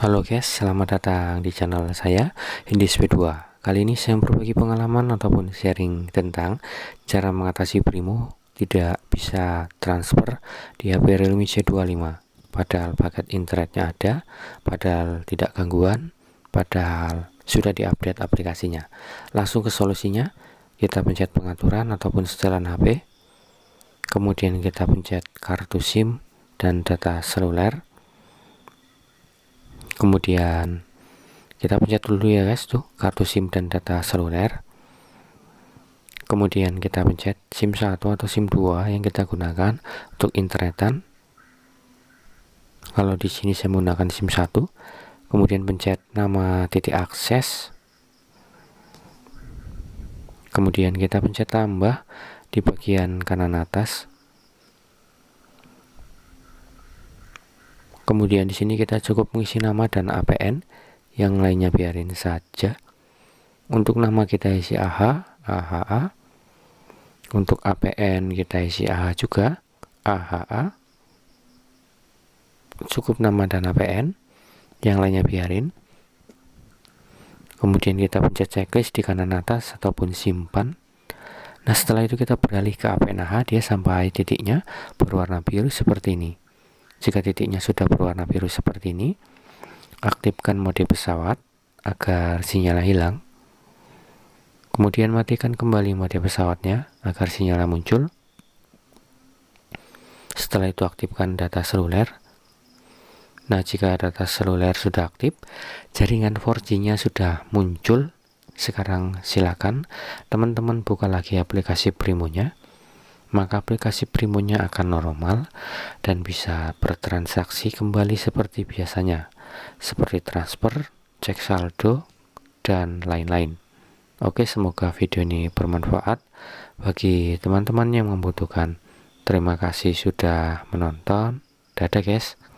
Halo guys, selamat datang di channel saya Indisp 2. Kali ini saya berbagi pengalaman ataupun sharing tentang cara mengatasi Primo tidak bisa transfer di HP Realme C25. Padahal paket internetnya ada, padahal tidak gangguan, padahal sudah diupdate aplikasinya. Langsung ke solusinya, kita pencet pengaturan ataupun setelan HP. Kemudian kita pencet kartu SIM dan data seluler kemudian kita pencet dulu ya guys tuh kartu SIM dan data seluler kemudian kita pencet SIM 1 atau SIM 2 yang kita gunakan untuk internetan kalau di sini saya menggunakan SIM 1 kemudian pencet nama titik akses kemudian kita pencet tambah di bagian kanan atas Kemudian di sini kita cukup mengisi nama dan APN, yang lainnya biarin saja. Untuk nama kita isi AH, AHA. Untuk APN kita isi AH juga, AHA. Cukup nama dan APN, yang lainnya biarin. Kemudian kita pencet checklist di kanan atas ataupun simpan. Nah setelah itu kita beralih ke APN ah dia sampai titiknya berwarna biru seperti ini. Jika titiknya sudah berwarna biru seperti ini, aktifkan mode pesawat agar sinyal hilang. Kemudian matikan kembali mode pesawatnya agar sinyal muncul. Setelah itu aktifkan data seluler. Nah, jika data seluler sudah aktif, jaringan 4G-nya sudah muncul. Sekarang silakan teman-teman buka lagi aplikasi Primo-nya maka aplikasi Primonya akan normal dan bisa bertransaksi kembali seperti biasanya, seperti transfer, cek saldo, dan lain-lain. Oke, semoga video ini bermanfaat bagi teman-teman yang membutuhkan. Terima kasih sudah menonton. Dadah, guys.